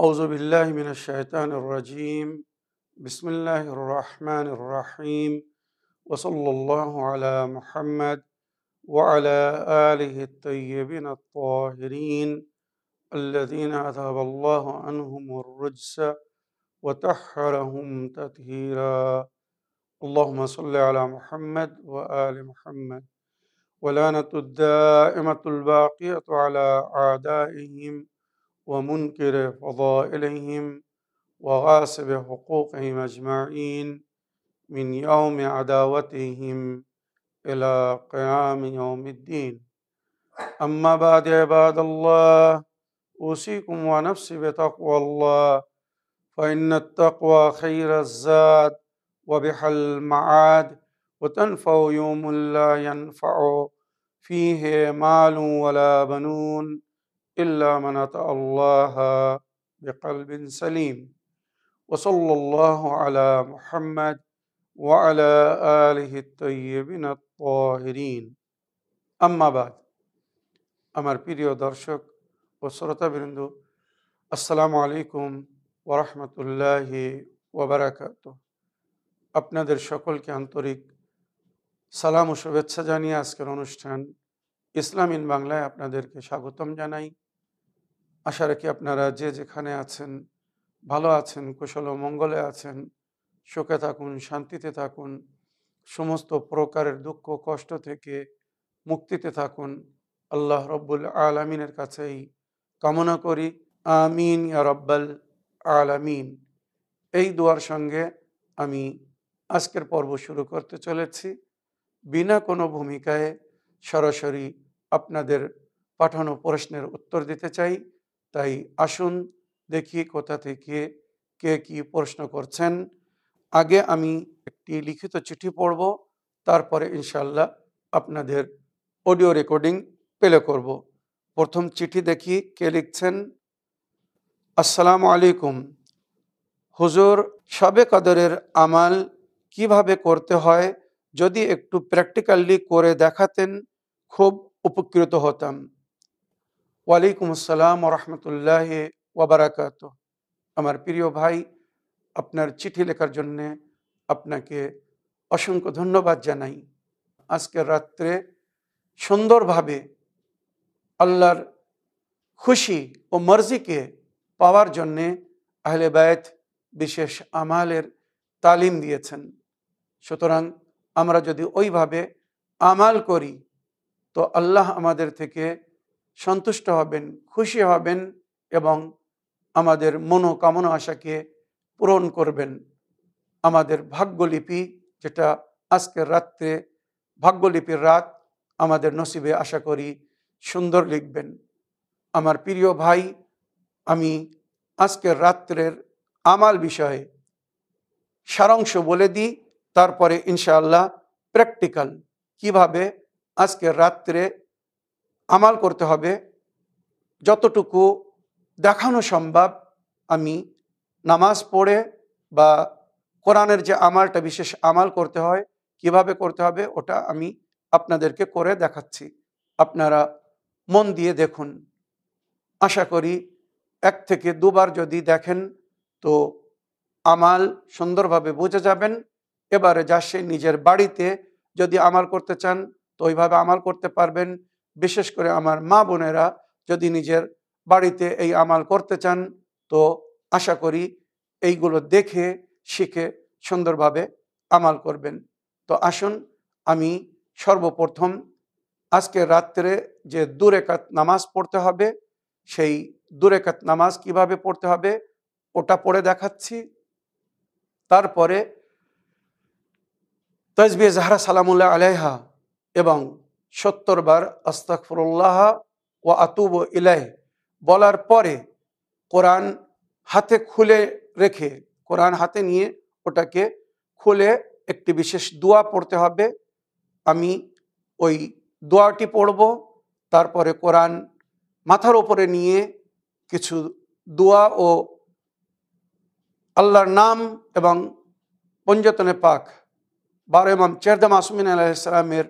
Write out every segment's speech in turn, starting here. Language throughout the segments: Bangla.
أعوذ بالله من الشيطان الرجيم بسم الله الرحمن الرحيم وصلى الله على محمد وعلى آله الطيبين الطاهرين الذين أذهب الله عنهم الرجس وطهرهم تطهيرا اللهم صل على محمد وآل محمد ولانة الدائمة الباقية على أعدائهم ومنكر فضائلهم وغاصب حقوقهم أجمعين من يوم عداوتهم إلى قيام يوم الدين أما بعد عباد الله أوصيكم ونفسي بتقوى الله فإن التقوى خير الزاد وبح المعاد وتنفع يوم لا ينفع فيه مال ولا بنون إلا من أتى الله بقلب سليم وصلى الله على محمد وعلى آله الطيبين الطاهرين أما بعد আমার প্রিয় দর্শক ও শ্রোতাবৃন্দ আসসালামু আলাইকুম ওরহমতুল্লাহি ওবরাকাত আপনাদের সকলকে আন্তরিক সালাম ও শুভেচ্ছা জানিয়ে আজকের অনুষ্ঠান ইসলামিন বাংলায় আপনাদেরকে স্বাগতম জানাই আশা রাখি আপনারা যে যেখানে আছেন ভালো আছেন কুশল মঙ্গলে আছেন সুখে থাকুন শান্তিতে থাকুন সমস্ত প্রকারের দুঃখ কষ্ট থেকে মুক্তিতে থাকুন আল্লাহ রব্বুল আলমিনের কাছেই কামনা করি আমিন ইয়া রব্বাল আলামিন এই দুয়ার সঙ্গে আমি আজকের পর্ব শুরু করতে চলেছি বিনা কোনো ভূমিকায় সরাসরি আপনাদের পাঠানো প্রশ্নের উত্তর দিতে চাই তাই আসুন দেখি কোথা থেকে কে কি প্রশ্ন করছেন আগে আমি একটি লিখিত চিঠি পড়ব তারপরে ইনশাল্লাহ আপনাদের অডিও রেকর্ডিং প্লে করব প্রথম চিঠি দেখি কে লিখছেন আসসালামু আলাইকুম হুজুর সবে কাদরের আমাল কিভাবে করতে হয় যদি একটু প্র্যাকটিক্যালি করে দেখাতেন খুব উপকৃত হতাম ওয়ালাইকুম আসসালাম রহমতুল্লাহ ওবরাকাত আমার প্রিয় ভাই আপনার চিঠি লেখার জন্যে আপনাকে অসংখ্য ধন্যবাদ জানাই আজকের রাত্রে সুন্দরভাবে আল্লাহর খুশি ও মর্জিকে পাওয়ার জন্যে আহলে বায়ত বিশেষ আমালের তালিম দিয়েছেন সুতরাং আমরা যদি ওইভাবে আমাল করি তো আল্লাহ আমাদের থেকে সন্তুষ্ট হবেন খুশি হবেন এবং আমাদের মনোকামনা আশাকে পূরণ করবেন আমাদের ভাগ্যলিপি যেটা আজকের রাত্রে ভাগ্যলিপির রাত আমাদের নসিবে আশা করি সুন্দর লিখবেন আমার প্রিয় ভাই আমি আজকের রাত্রের আমাল বিষয়ে সারাংশ বলে দিই তারপরে ইনশাআল্লাহ প্র্যাকটিক্যাল কিভাবে আজকের রাত্রে আমাল করতে হবে যতটুকু দেখানো সম্ভব আমি নামাজ পড়ে বা কোরআনের যে আমালটা বিশেষ আমাল করতে হয় কিভাবে করতে হবে ওটা আমি আপনাদেরকে করে দেখাচ্ছি আপনারা মন দিয়ে দেখুন আশা করি এক থেকে দুবার যদি দেখেন তো আমাল সুন্দরভাবে বুঝে যাবেন এবারে যা সে নিজের বাড়িতে যদি আমাল করতে চান তো ওইভাবে আমাল করতে পারবেন বিশেষ করে আমার মা বোনেরা যদি নিজের বাড়িতে এই আমাল করতে চান তো আশা করি এইগুলো দেখে শিখে সুন্দরভাবে আমাল করবেন তো আসুন আমি সর্বপ্রথম আজকে রাত্রে যে দুরেকাত নামাজ পড়তে হবে সেই দুরেকাত নামাজ কিভাবে পড়তে হবে ওটা পড়ে দেখাচ্ছি তারপরে তসবি জাহরা সালামুল্লাহ আলাইহা এবং সত্তর বার আস্তাকফরুল্লাহ ও আতুব ইলাই বলার পরে কোরআন হাতে খুলে রেখে কোরআন হাতে নিয়ে ওটাকে খুলে একটি বিশেষ দোয়া পড়তে হবে আমি ওই দোয়াটি পড়ব তারপরে কোরআন মাথার ওপরে নিয়ে কিছু দোয়া ও আল্লাহর নাম এবং পঞ্জতনে পাক বারো ইমাম আসমিন মাসুমিন আলাইসালামের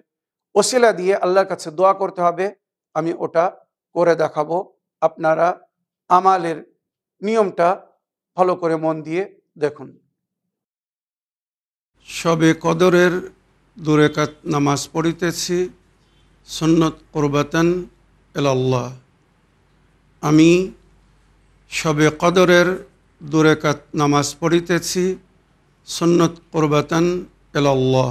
ওসিলা দিয়ে আল্লাহর কাছে দোয়া করতে হবে আমি ওটা করে দেখাবো আপনারা আমালের নিয়মটা ফলো করে মন দিয়ে দেখুন সবে কদরের কাত নামাজ পড়িতেছি সন্নত করবাতেন এলাল্লাহ আমি সবে কদরের দুরেকাত নামাজ পড়িতেছি সন্নত করবাতেন এলাল্লাহ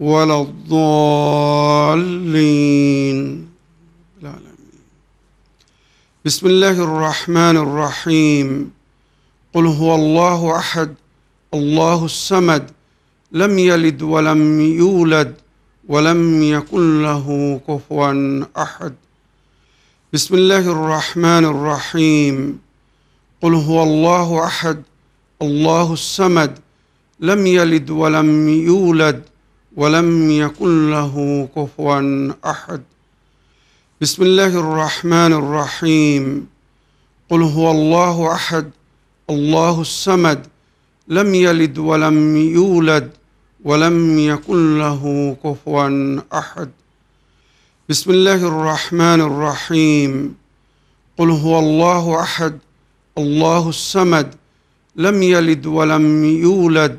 ولا الضالين بسم الله الرحمن الرحيم قل هو الله أحد الله السمد لم يلد ولم يولد ولم يكن له كفوا أحد بسم الله الرحمن الرحيم قل هو الله أحد الله السمد لم يلد ولم يولد ولم يكن له كفوا أحد بسم الله الرحمن الرحيم قل هو الله أحد الله السمد لم يلد ولم يولد ولم يكن له كفوا أحد بسم الله الرحمن الرحيم قل هو الله أحد الله السمد لم يلد ولم يولد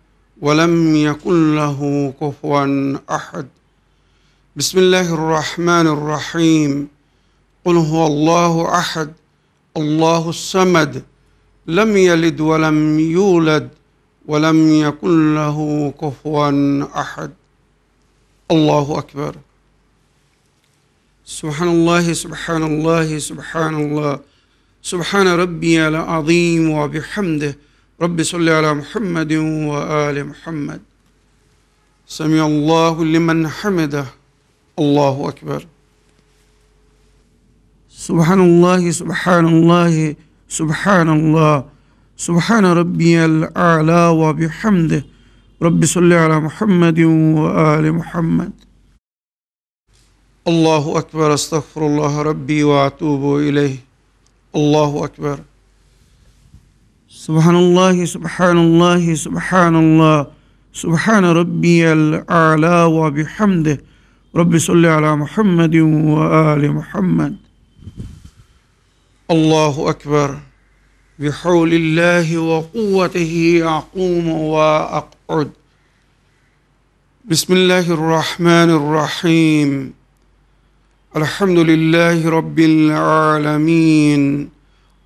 ولم يكن له كفوا أحد بسم الله الرحمن الرحيم قل هو الله أحد الله الصمد لم يلد ولم يولد ولم يكن له كفوا أحد الله أكبر سبحان الله سبحان الله سبحان الله سبحان ربي العظيم وبحمده رب صل على محمد وآل محمد سمع الله لمن حمده الله أكبر سبحان الله سبحان الله سبحان الله سبحان ربي الأعلى وبحمده رب صل على محمد وآل محمد الله أكبر استغفر الله ربي وأتوب إليه الله أكبر سبحان الله سبحان الله سبحان الله سبحان ربي الأعلى وبحمده رب صل على محمد وآل محمد الله أكبر بحول الله وقوته أقوم وأقعد بسم الله الرحمن الرحيم الحمد لله رب العالمين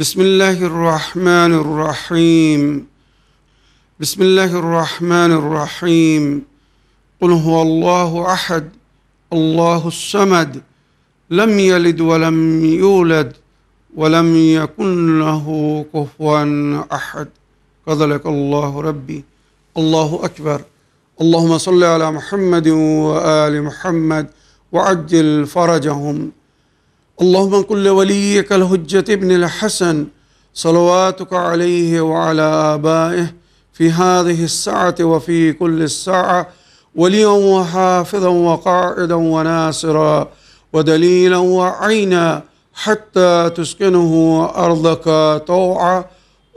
بسم الله الرحمن الرحيم بسم الله الرحمن الرحيم قل هو الله احد الله الصمد لم يلد ولم يولد ولم يكن له كفوا احد كذلك الله ربي الله اكبر اللهم صل على محمد وال محمد وعجل فرجهم اللهم انقل لوليك الحجة ابن الحسن صلواتك عليه وعلى آبائه في هذه الساعة وفي كل الساعة وليا وحافظا وقائدا وناصرا ودليلا وعينا حتى تسكنه أرضك طوعا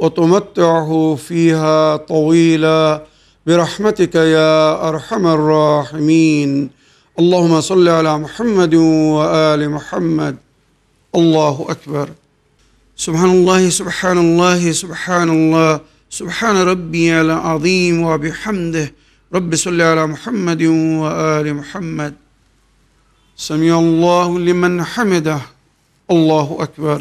وتمتعه فيها طويلا برحمتك يا أرحم الراحمين اللهم صل على محمد وآل محمد الله أكبر سبحان الله سبحان الله سبحان الله سبحان ربي العظيم وبحمده رب صل على محمد وآل محمد سمع الله لمن حمده الله أكبر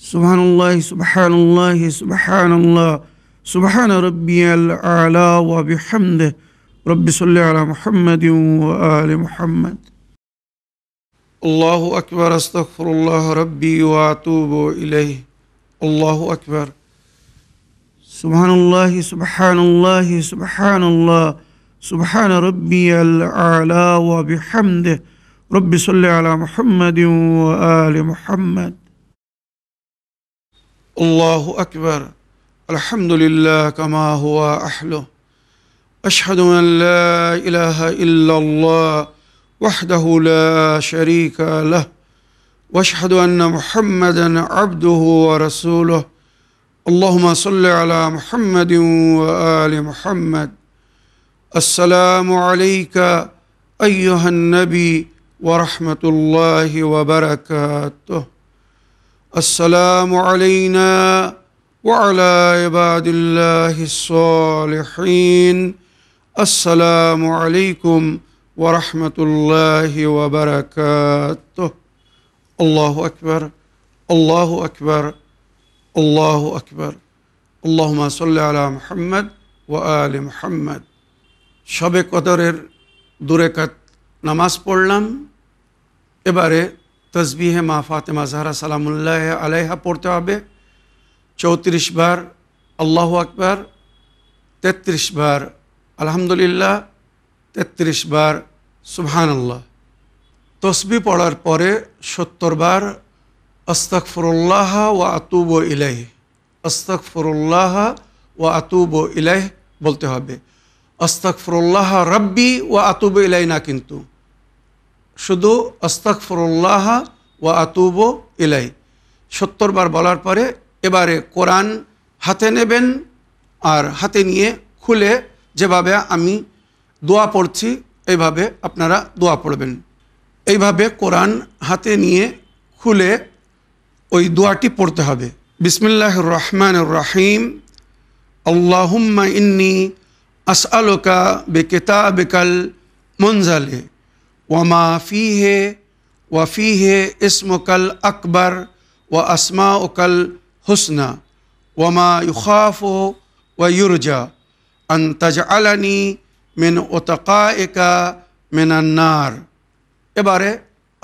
سبحان الله سبحان الله سبحان الله سبحان ربي الأعلى وبحمده رب صل على محمد وآل محمد الله أكبر أستغفر الله ربي وأتوب إليه الله أكبر سبحان الله سبحان الله سبحان الله سبحان ربي الأعلى وبحمده رب صل على محمد وآل محمد الله أكبر الحمد لله كما هو أحله أشهد أن لا إله إلا الله وحده لا شريك له وأشهد أن محمدا عبده ورسوله اللهم صل على محمد وآل محمد السلام عليك أيها النبي ورحمة الله وبركاته السلام علينا وعلى عباد الله الصالحين আসসালামু আলাইকুম ওরহমতুল্লাহ ওবরাকাত আল্লাহ আকবর আল্লাহ আকবর আল্লাহ আকবর আল্লাহমা সাল্লা আলা মোহাম্মদ ও আল মোহাম্মদ সবে কদরের দুরেকাত নামাজ পড়লাম এবারে তসবিহে মা ফাতেমা জাহরা সালামুল্লাহ আলাইহা পড়তে হবে চৌত্রিশ বার আল্লাহ আকবার তেত্রিশ বার আলহামদুলিল্লাহ তেত্রিশ বার সুবহানাল্লাহ তসবি পড়ার পরে সত্তর বার ফরুল্লাহ ও আতুব ইলাহ ফরুল্লাহ ও আতুব ইলাহ বলতে হবে ফরুল্লাহ রব্বি ও আতুব ইলাই না কিন্তু শুধু ফরুল্লাহ ও আতুব ইলাই সত্তর বার বলার পরে এবারে কোরআন হাতে নেবেন আর হাতে নিয়ে খুলে যেভাবে আমি দোয়া পড়ছি এইভাবে আপনারা দোয়া পড়বেন এইভাবে কোরআন হাতে নিয়ে খুলে ওই দোয়াটি পড়তে হবে বিসমিল্লাহ রহমান রাহিম আল্লাহুম্মা ইন্নি আসআলুকা বেকাল মনজালে ওয়ামা ফিহে ওয়াফিহে ইসমকাল আকবর ওয়া আসমা ওকাল হুসনা ওয়ামা ইউখাফ ওয়া ইউরজা আন্তাজ আলানি মেন ওতাকা একা মেনান্নার এবারে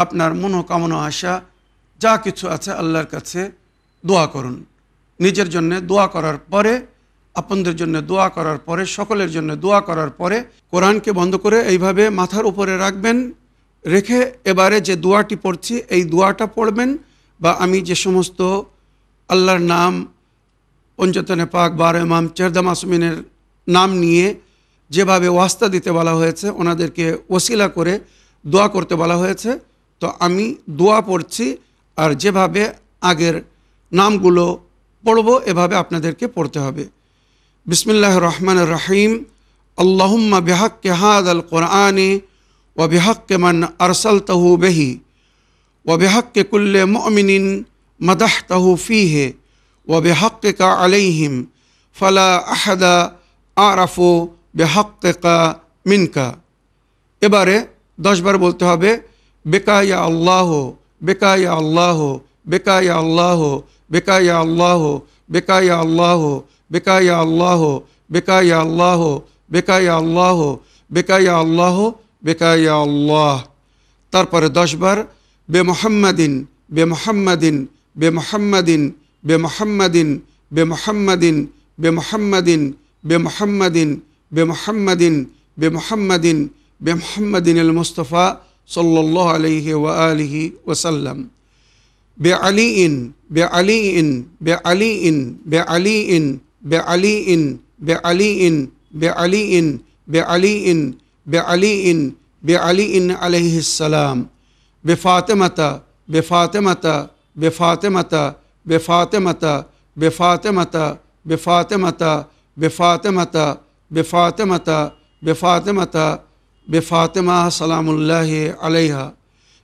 আপনার মনোকামনা আশা যা কিছু আছে আল্লাহর কাছে দোয়া করুন নিজের জন্য দোয়া করার পরে আপনাদের জন্য দোয়া করার পরে সকলের জন্য দোয়া করার পরে কোরআনকে বন্ধ করে এইভাবে মাথার উপরে রাখবেন রেখে এবারে যে দোয়াটি পড়ছি এই দোয়াটা পড়বেন বা আমি যে সমস্ত আল্লাহর নাম পঞ্চতনে পাক বারো ইমাম চেরদা মাসুমিনের নাম নিয়ে যেভাবে ওয়াস্তা দিতে বলা হয়েছে ওনাদেরকে ওসিলা করে দোয়া করতে বলা হয়েছে তো আমি দোয়া পড়ছি আর যেভাবে আগের নামগুলো পড়ব এভাবে আপনাদেরকে পড়তে হবে বিসমিল্লাহ রহমান রাহিম আল্লাহম্মা বেহাক্কে হাদ আল কোরআনে ও বেহাক্কে মান আরসাল তাহু বেহি ও বেহাক্কে কুল্লে মমিনিন মাদাহ তাহু ফিহে ও বেহাক্কে কা আলাইহিম ফালা আহাদা أعرف بحقك منك إبارة دش بار بولتي هابي بكا يا الله بكا يا الله بكا يا الله بكا يا الله بكا يا الله بكا يا الله بكا يا الله بكا يا الله بكا يا الله بكا يا الله تربر دشبر بمحمد بمحمد بمحمد بمحمد بمحمد بمحمد, بمحمد, بمحمد بمحمد بمحمد بمحمد بمحمد المصطفى صلى الله عليه وآله وسلم بعلي بعلي بعلي بعلي بعلي بعلي بعلي بعلي بعلي بعلي عليه السلام بفاطمة بفاطمة بفاطمة بفاطمة بفاطمة بفاطمة بفاطمة بفاطمة بفاطمة بفاطمة سلام الله عليها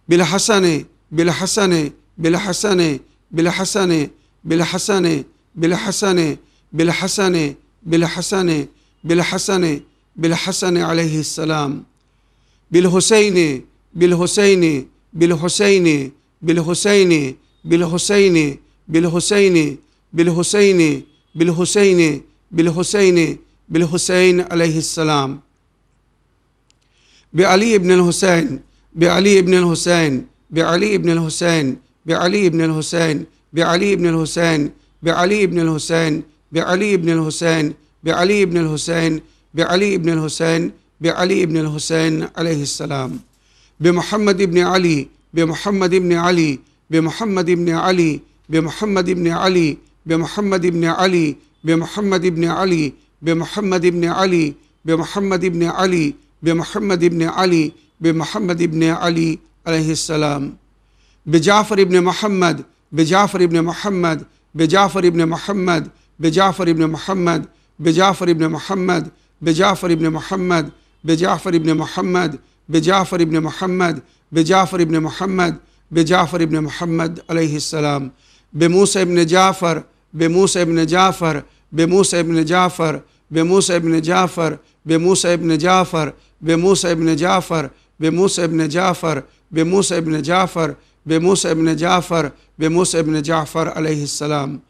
بالحسن بالحسن بالحسن بالحسن بالحسن بالحسن بالحسن بالحسن بالحسن بالحسن عليه السلام بالحسين بالحسين بالحسين بالحسين بالحسين بالحسين بالحسين بالحسين بالحسين بالحسين عليه السلام بعلي بن الحسين بعلي بن الحسين بعلي بن الحسين بعلي بن الحسين بعلي بن الحسين بعلي بن الحسين بعلي بن الحسين بعلي بن الحسين بعلي بن الحسين بعلي بن الحسين عليه السلام بمحمد بن علي بمحمد بن علي بمحمد بن علي بمحمد بن علي بمحمد بن علي بمحمد بن علي بمحمد بن علي بمحمد بن علي بمحمد بن علي بمحمد بن علي عليه السلام بجعفر بن محمد بجعفر بن محمد بجعفر بن محمد بجعفر بن محمد بجعفر بن محمد بجعفر بن محمد بجعفر بن محمد بجعفر بن محمد بجعفر بن محمد بجعفر بن محمد عليه السلام بموسى بن جعفر بموسى بن جعفر بموسى بن جعفر بموسى بن جعفر بموسى بن جعفر بموسى بن جعفر بموسى بن جعفر بموسى بن جعفر بموسى بن جعفر بموسى بن جعفر عليه السلام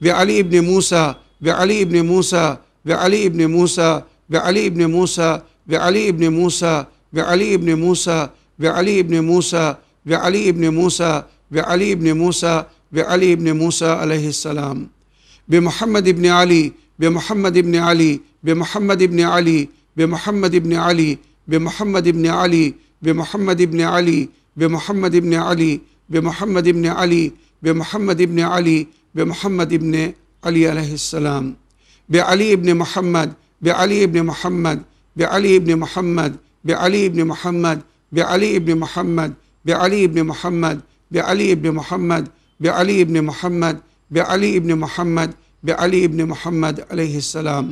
بعلي بن موسى بعلي بن موسى بعلي بن موسى بعلي بن موسى بعلي بن موسى بعلي بن موسى بعلي بن موسى بعلي بن موسى بعلي بن موسى بعلي بن موسى عليه السلام بمحمد بن علي بمحمد بن علي بمحمد بن علي بمحمد بن علي بمحمد بن علي بمحمد بن علي بمحمد بن علي بمحمد بن علي بمحمد بن علي بمحمد بن علي عليه السلام بعلي بن محمد بعلي بن محمد بعلي بن محمد بعلي بن محمد بعلي بن محمد بعلي بن محمد بعلي بن محمد بعلي بن محمد بعلي بن محمد بعلي بن محمد عليه السلام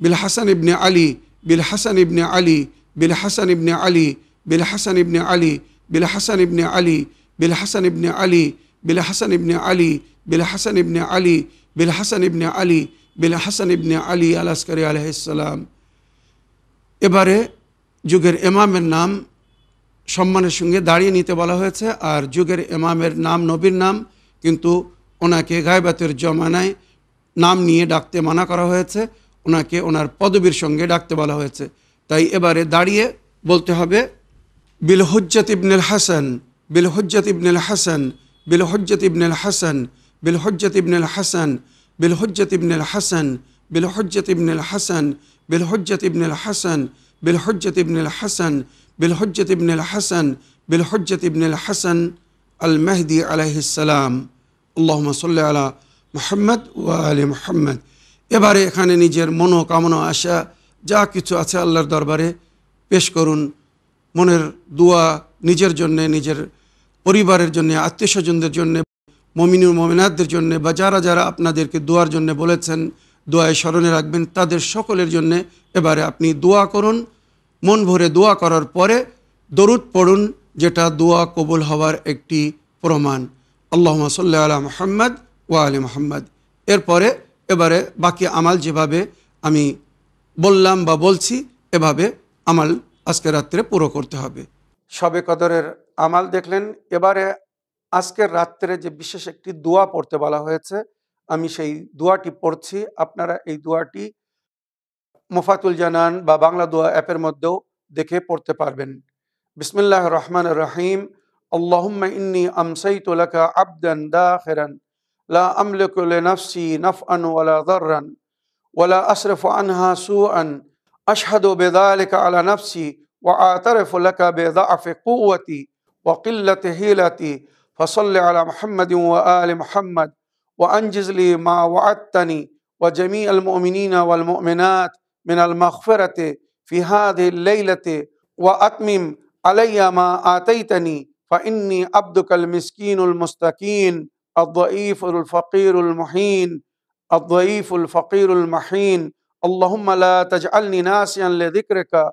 بالحسن بن علي بالحسن بن علي بالحسن بن علي بالحسن بن علي بالحسن بن علي بالحسن بن علي بالحسن بن علي بالحسن بن علي بالحسن بن علي بالحسن بن علي আলাস্কারি আলহ ইসলাম এবারে যুগের এমামের নাম সম্মানের সঙ্গে দাঁড়িয়ে নিতে বলা হয়েছে আর যুগের এমামের নাম নবীর নাম কিন্তু ওনাকে গায়বাতের জমানায় নাম নিয়ে ডাকতে মানা করা হয়েছে ওনাকে ওনার পদবীর সঙ্গে ডাকতে বলা হয়েছে তাই এবারে দাঁড়িয়ে বলতে হবে বিলহজ্জাত ইবনুল হাসান বিলহজ্জাত ইবনুল হাসান বিলহজ্জাত ইবনুল হাসান বিলহজ্জাত ইবনুল হাসান বিলহজ্জাত ইবনুল হাসান বিলহজ্জাত ইবনুল হাসান বিলহজ্জাত ইবনুল হাসান বিলহজ্জাত ইবনুল হাসান বিলহজ্জাত ইবনুল হাসান বিলহজ্জাত ইবনুল হাসান আল মেহদি আলাইহিস আল্লাহ সাল্লি আলা মোহাম্মদ ও আলী মোহাম্মদ এবারে এখানে নিজের মনোকামনা আশা যা কিছু আছে আল্লাহর দরবারে পেশ করুন মনের দোয়া নিজের জন্যে নিজের পরিবারের জন্যে আত্মীয় স্বজনদের জন্যে মমিন মমিনাদের জন্যে বা যারা যারা আপনাদেরকে দোয়ার জন্য বলেছেন দোয়ায় স্মরণে রাখবেন তাদের সকলের জন্য এবারে আপনি দোয়া করুন মন ভরে দোয়া করার পরে দরুদ পড়ুন যেটা দোয়া কবুল হওয়ার একটি প্রমাণ আল্লাহ সাল্লাহ আলা মোহাম্মদ ও আলী মোহাম্মদ এরপরে এবারে বাকি আমাল যেভাবে আমি বললাম বা বলছি এভাবে আমাল আজকে রাত্রে পুরো করতে হবে সবে কদরের আমাল দেখলেন এবারে আজকের রাত্রে যে বিশেষ একটি দোয়া পড়তে বলা হয়েছে আমি সেই দোয়াটি পড়ছি আপনারা এই দোয়াটি মোফাতুল জানান বা বাংলা দোয়া অ্যাপের মধ্যেও দেখে পড়তে পারবেন বিসমিল্লাহ রহমান রহিম اللهم إني أمسيت لك عبدا داخرا لا أملك لنفسي نفعا ولا ضرا ولا أصرف عنها سوءا أشهد بذلك على نفسي وأعترف لك بضعف قوتي وقلة هيلتي فصل على محمد وآل محمد وأنجز لي ما وعدتني وجميع المؤمنين والمؤمنات من المغفرة في هذه الليلة وأتمم علي ما آتيتني فإني عبدك المسكين المستكين الضعيف الفقير المحين الضعيف الفقير المحين اللهم لا تجعلني ناسيا لذكرك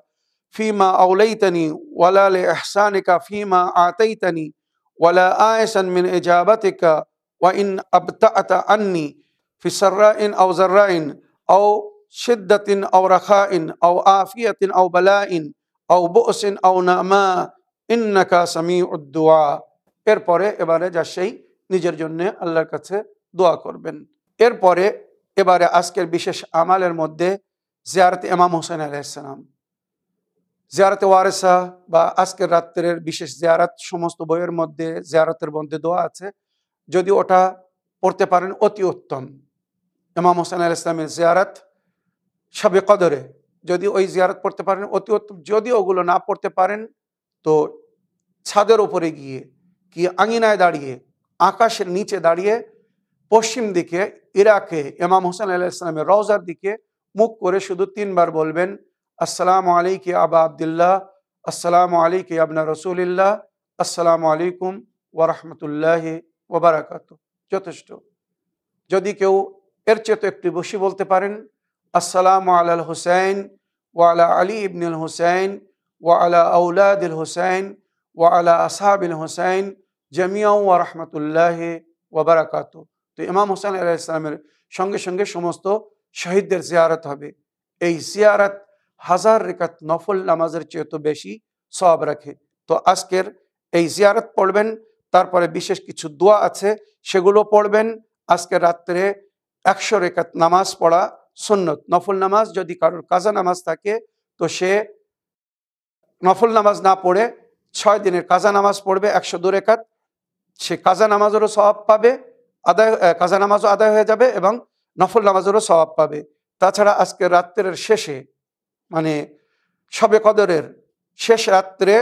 فيما أوليتني ولا لإحسانك فيما آتيتني ولا آيسا من إجابتك وإن أبتعت عني في سراء أو زراء أو شدة أو رخاء أو آفية أو بلاء أو بؤس أو نعماء ইন্নাকা সামি উদ্দোয়া এরপরে এবারে যা সেই নিজের জন্য আল্লাহর কাছে দোয়া করবেন এরপরে এবারে আজকের বিশেষ আমালের মধ্যে জিয়ারত এমাম হোসেন আলাইসালাম জিয়ারতে ওয়ারেসা বা আজকের রাত্রের বিশেষ জিয়ারাত সমস্ত বইয়ের মধ্যে জিয়ারতের মধ্যে দোয়া আছে যদি ওটা পড়তে পারেন অতি উত্তম এমাম হোসেন আল ইসলামের জিয়ারাত সাবে কদরে যদি ওই জিয়ারত পড়তে পারেন অতি উত্তম যদি ওগুলো না পড়তে পারেন তো ছাদের ওপরে গিয়ে কি আঙিনায় দাঁড়িয়ে আকাশের নিচে দাঁড়িয়ে পশ্চিম দিকে ইরাকে ইমাম হোসেন আল্লাহ ইসলামের রওজার দিকে মুখ করে শুধু তিনবার বলবেন আসসালামু আলাইকি আবা আবদুল্লাহ আসসালামু আলাইকি আবনা রসুলিল্লাহ আসসালামু আলাইকুম ওরহমতুল্লাহ ওবরাকাত যথেষ্ট যদি কেউ এর চেত তো একটু বসি বলতে পারেন আসসালামু আলাল হুসাইন ওয়ালা আলী ইবনুল হুসাইন وعلى أولاد الحسين وعلى أصحاب الحسين جميعا ورحمة الله وبركاته তো ইমাম হোসেন আলাহ ইসলামের সঙ্গে সঙ্গে সমস্ত শহীদদের জিয়ারত হবে এই জিয়ারত হাজার রেখাত নফল নামাজের চেয়ে তো বেশি সব রাখে তো আজকের এই জিয়ারত পড়বেন তারপরে বিশেষ কিছু দোয়া আছে সেগুলো পড়বেন আজকে রাত্রে একশো রেখাত নামাজ পড়া সুন্নত নফল নামাজ যদি কারোর কাজা নামাজ থাকে তো সে নফল নামাজ না পড়ে ছয় দিনের কাজা নামাজ পড়বে একশো দু রেখাত সে কাজা নামাজেরও স্বভাব পাবে আদায় কাজা নামাজও আদায় হয়ে যাবে এবং নফল নামাজেরও স্বভাব পাবে তাছাড়া আজকে রাত্রের শেষে মানে সবে কদরের শেষ রাত্রে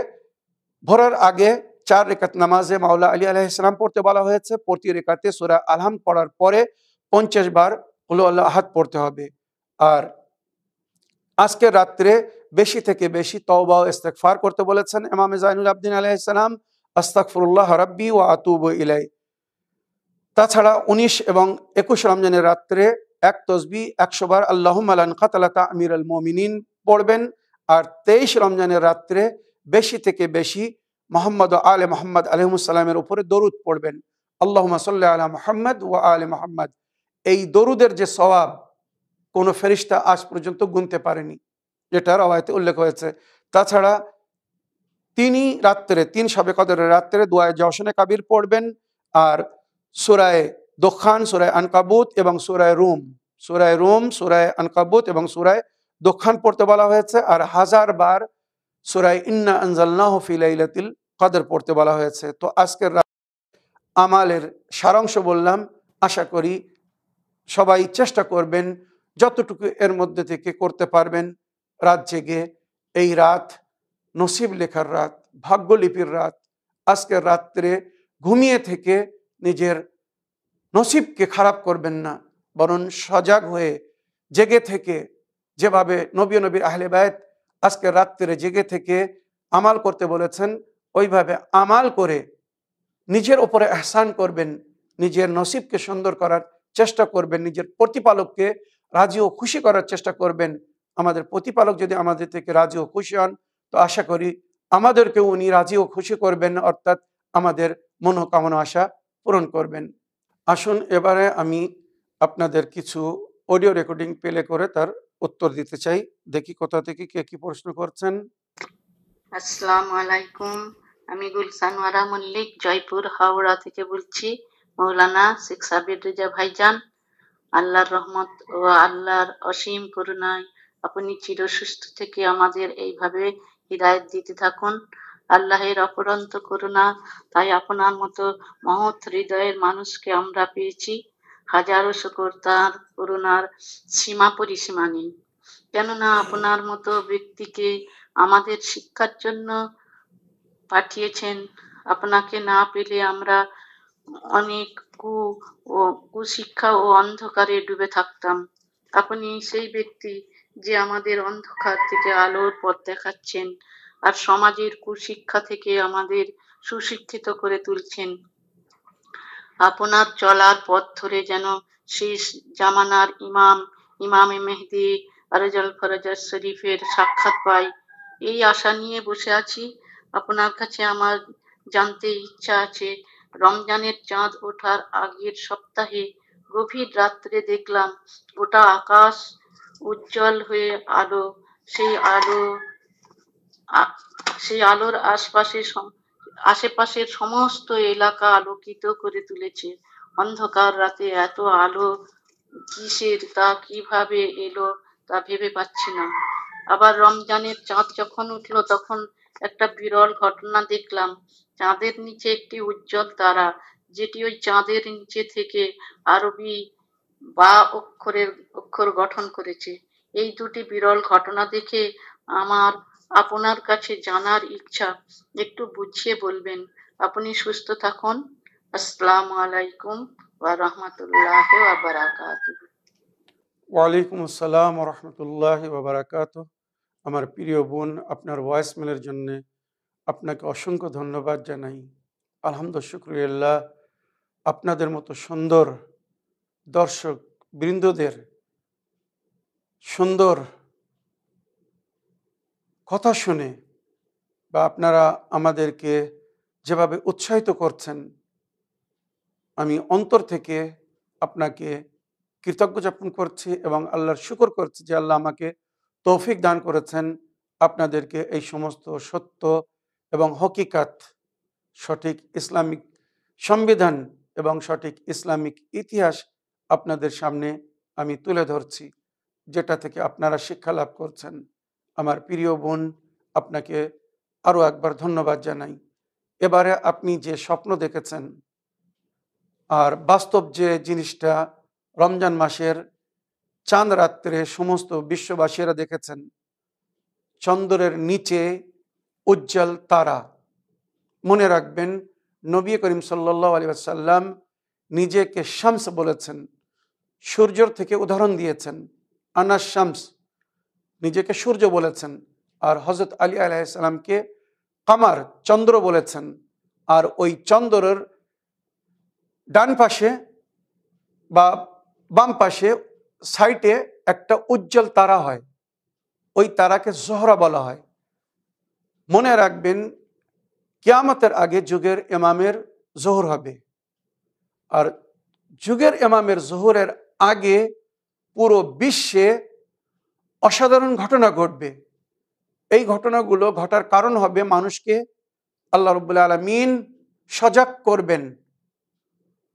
ভোরের আগে চার রেখাত নামাজে মাওলা আলী আলাহ ইসলাম পড়তে বলা হয়েছে প্রতি রেখাতে সোরা আলহাম পড়ার পরে পঞ্চাশ বার হলো আল্লাহ আহাত পড়তে হবে আর আজকে রাত্রে বেশি থেকে বেশি তওবা ও ইস্তেকফার করতে বলেছেন এমাম জাইনুল আবদিন আলাইসালাম আস্তাকফুল্লাহ রাব্বি ও আতুব ইলাই তাছাড়া ১৯ এবং একুশ রমজানের রাত্রে এক তসবি একশোবার আল্লাহম আলান খাতালাতা আমির আল মোমিনিন পড়বেন আর তেইশ রমজানের রাত্রে বেশি থেকে বেশি মোহাম্মদ ও আলে মোহাম্মদ আলহমুসাল্লামের উপরে দরুদ পড়বেন আল্লাহ সাল্লাহ আলা মোহাম্মদ ও আলে মোহাম্মদ এই দরুদের যে সওয়াব কোনো ফেরিস্তা আজ পর্যন্ত গুনতে পারেনি যেটা রবায়তে উল্লেখ হয়েছে তাছাড়া তিনি রাত্রে তিন সবে কদরে রাত্রে দোয়ায় জশনে কাবির পড়বেন আর সুরায় দোখান সুরায় আনকাবুত এবং সুরায় রুম সুরায় রুম সুরায় আনকাবুত এবং সুরায় দোখান পড়তে বলা হয়েছে আর হাজার বার সুরায় ইন্না আনজাল্লাহ ফিলাইলাতিল কদর পড়তে বলা হয়েছে তো আজকের আমালের সারাংশ বললাম আশা করি সবাই চেষ্টা করবেন যতটুকু এর মধ্যে থেকে করতে পারবেন রাত জেগে এই রাত নসিব লেখার রাত ভাগ্যলিপির রাত আজকের রাত্রে ঘুমিয়ে থেকে নিজের নসিবকে খারাপ করবেন না বরং সজাগ হয়ে জেগে থেকে যেভাবে নবী নবী আহলে আজকের রাত্রে জেগে থেকে আমাল করতে বলেছেন ওইভাবে আমাল করে নিজের ওপরে আহসান করবেন নিজের নসিবকে সুন্দর করার চেষ্টা করবেন নিজের প্রতিপালককে রাজি ও খুশি করার চেষ্টা করবেন আমাদের প্রতিপালক যদি আমাদের থেকে রাজি ও খুশি হন তো আশা করি আমাদেরকে উনি রাজি ও খুশি করবেন অর্থাৎ আমাদের মনোকামনা আশা পূরণ করবেন আসুন এবারে আমি আপনাদের কিছু অডিও রেকর্ডিং পেলে করে তার উত্তর দিতে চাই দেখি কোথা থেকে কে কি প্রশ্ন করছেন আসসালামু আলাইকুম আমি গুলসানওয়ারা মল্লিক জয়পুর হাওড়া থেকে বলছি মৌলানা শেখ সাবির রেজা ভাইজান আল্লাহর রহমত ও আল্লাহর অসীম করুণায় আপনি চিরসুস্থ থেকে আমাদের এইভাবে হৃদায়ত দিতে থাকুন আল্লাহের অপরন্ত করুণা তাই আপনার মতো মহৎ হৃদয়ের মানুষকে আমরা পেয়েছি হাজারো শকর তার করুণার সীমা পরিসীমা নেই কেননা আপনার মতো ব্যক্তিকে আমাদের শিক্ষার জন্য পাঠিয়েছেন আপনাকে না পেলে আমরা অনেক কু ও কুশিক্ষা ও অন্ধকারে ডুবে থাকতাম আপনি সেই ব্যক্তি যে আমাদের অন্ধকার থেকে আলোর পথ দেখাচ্ছেন আর সমাজের কুশিক্ষা থেকে আমাদের সুশিক্ষিত করে তুলছেন আপনার চলার পথ ধরে যেন শেষ জামানার ইমাম ইমামে মেহেদি আরজল ফরাজার শরীফের সাক্ষাৎ পাই এই আশা নিয়ে বসে আছি আপনার কাছে আমার জানতে ইচ্ছা আছে রমজানের চাঁদ ওঠার আগের সপ্তাহে গভীর রাত্রে দেখলাম গোটা আকাশ উজ্জ্বল হয়ে আলো সেই আলো সেই আলোর আশপাশে আশেপাশের সমস্ত এলাকা আলোকিত করে তুলেছে অন্ধকার রাতে এত আলো কিসের তা কিভাবে এলো তা ভেবে পাচ্ছি না আবার রমজানের চাঁদ যখন উঠলো তখন একটা বিরল ঘটনা দেখলাম চাঁদের নিচে একটি উজ্জ্বল তারা যেটি ওই চাঁদের নিচে থেকে আরবি বা অক্ষরের অক্ষর গঠন করেছে এই দুটি বিরল ঘটনা দেখে আমার আপনার কাছে জানার ইচ্ছা একটু বুঝিয়ে বলবেন আপনি সুস্থ থাকুন আসসালামু আলাইকুম ওয়া রাহমাতুল্লাহ ওয়া বারাকাতুহু ওয়ালাইকুম আসসালাম ওয়া রাহমাতুল্লাহি ওয়া বারাকাতু আমার প্রিয় বোন আপনার ভয়েস মেলের জন্য আপনাকে অসংখ্য ধন্যবাদ জানাই আলহামদুলিল্লাহ আপনাদের মতো সুন্দর দর্শক বৃন্দদের সুন্দর কথা শুনে বা আপনারা আমাদেরকে যেভাবে উৎসাহিত করছেন আমি অন্তর থেকে আপনাকে কৃতজ্ঞ যাপন করছি এবং আল্লাহর শুকর করছি যে আল্লাহ আমাকে তৌফিক দান করেছেন আপনাদেরকে এই সমস্ত সত্য এবং হকিকাত সঠিক ইসলামিক সংবিধান এবং সঠিক ইসলামিক ইতিহাস আপনাদের সামনে আমি তুলে ধরছি যেটা থেকে আপনারা শিক্ষা লাভ করছেন আমার প্রিয় বোন আপনাকে আরও একবার ধন্যবাদ জানাই এবারে আপনি যে স্বপ্ন দেখেছেন আর বাস্তব যে জিনিসটা রমজান মাসের চাঁদ রাত্রে সমস্ত বিশ্ববাসীরা দেখেছেন চন্দ্রের নিচে উজ্জ্বল তারা মনে রাখবেন নবী করিম সাল্লা আলী নিজেকে শামস বলেছেন সূর্যর থেকে উদাহরণ দিয়েছেন আনাস শামস নিজেকে সূর্য বলেছেন আর হজরত আলী আলাইসালামকে কামার চন্দ্র বলেছেন আর ওই চন্দ্রের ডান পাশে বা বাম পাশে সাইটে একটা উজ্জ্বল তারা হয় ওই তারাকে জোহরা বলা হয় মনে রাখবেন কেয়ামতের আগে যুগের এমামের জোহর হবে আর যুগের এমামের জোহরের আগে পুরো বিশ্বে অসাধারণ ঘটনা ঘটবে এই ঘটনাগুলো ঘটার কারণ হবে মানুষকে আল্লাহ রব্বুল আলমিন সজাগ করবেন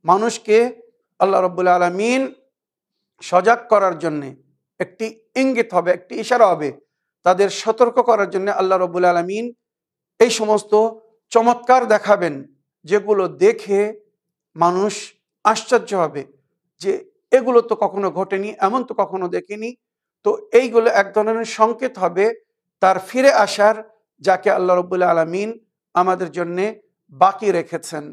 মানুষকে আল্লাহ রব্বুল আলমিন সজাগ করার জন্যে একটি ইঙ্গিত হবে একটি ইশারা হবে তাদের সতর্ক করার জন্য আল্লাহ রব্বুল আলমিন এই সমস্ত চমৎকার দেখাবেন যেগুলো দেখে মানুষ আশ্চর্য হবে যে এগুলো তো কখনো ঘটেনি এমন তো কখনো দেখিনি তো এইগুলো এক ধরনের সংকেত হবে তার ফিরে আসার যাকে আল্লাহ রবুল্লা আলমিন আমাদের জন্যে বাকি রেখেছেন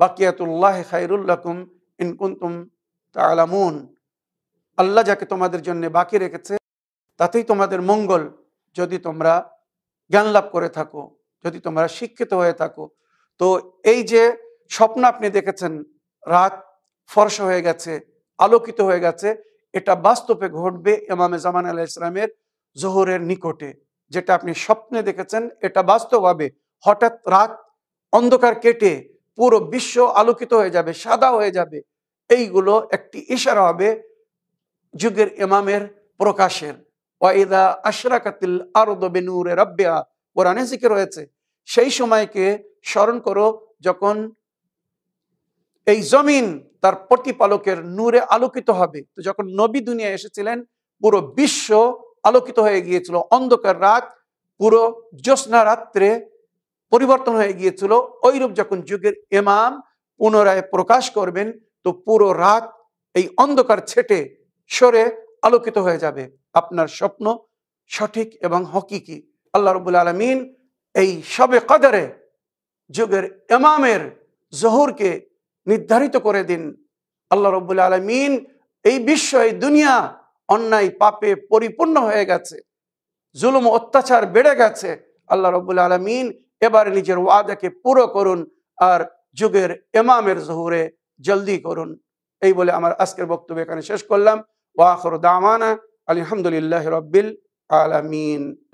বাকিয়াতুল্লাহ খাইরুল্লাকুম ইনকুন্তুম তালামুন আল্লাহ যাকে তোমাদের জন্য বাকি রেখেছে তাতেই তোমাদের মঙ্গল যদি তোমরা জ্ঞান লাভ করে থাকো যদি তোমরা শিক্ষিত হয়ে থাকো তো এই যে স্বপ্ন আপনি দেখেছেন রাত ফর্স হয়ে গেছে আলোকিত হয়ে গেছে এটা বাস্তবে ঘটবে ইমামে জামান আল্লাহ ইসলামের জোহরের নিকটে যেটা আপনি স্বপ্নে দেখেছেন এটা বাস্তব হবে হঠাৎ রাত অন্ধকার কেটে পুরো বিশ্ব আলোকিত হয়ে যাবে সাদা হয়ে যাবে এইগুলো একটি ইশারা হবে যুগের ইমামের প্রকাশের ওয়াইদা আশরাকাতিল আরদ বেনুরে রাব্বিয়া ওরানে জিকে রয়েছে সেই সময়কে স্মরণ করো যখন এই জমিন তার প্রতিপালকের নূরে আলোকিত হবে তো যখন নবী দুনিয়া এসেছিলেন পুরো বিশ্ব আলোকিত হয়ে গিয়েছিল অন্ধকার রাত পুরো জ্যোৎস্না রাত্রে পরিবর্তন হয়ে গিয়েছিল ওইরূপ যখন যুগের এমাম পুনরায় প্রকাশ করবেন তো পুরো রাত এই অন্ধকার ছেটে সরে আলোকিত হয়ে যাবে আপনার স্বপ্ন সঠিক এবং হকিকি আল্লাহ রবুল আলমিন এই সবে কদরে যুগের এমামের জহুরকে নির্ধারিত করে দিন আল্লাহ রব্বুল আলমিন এই বিশ্ব এই দুনিয়া অন্যায় পাপে পরিপূর্ণ হয়ে গেছে জুলুম অত্যাচার বেড়ে গেছে আল্লাহ রব্বুল আলমিন এবার নিজের ওয়াদাকে পুরো করুন আর যুগের এমামের জহুরে জলদি করুন এই বলে আমার আজকের বক্তব্য এখানে শেষ করলাম ওয়াখর দামানা আলহামদুলিল্লাহ রব্বিল আলমিন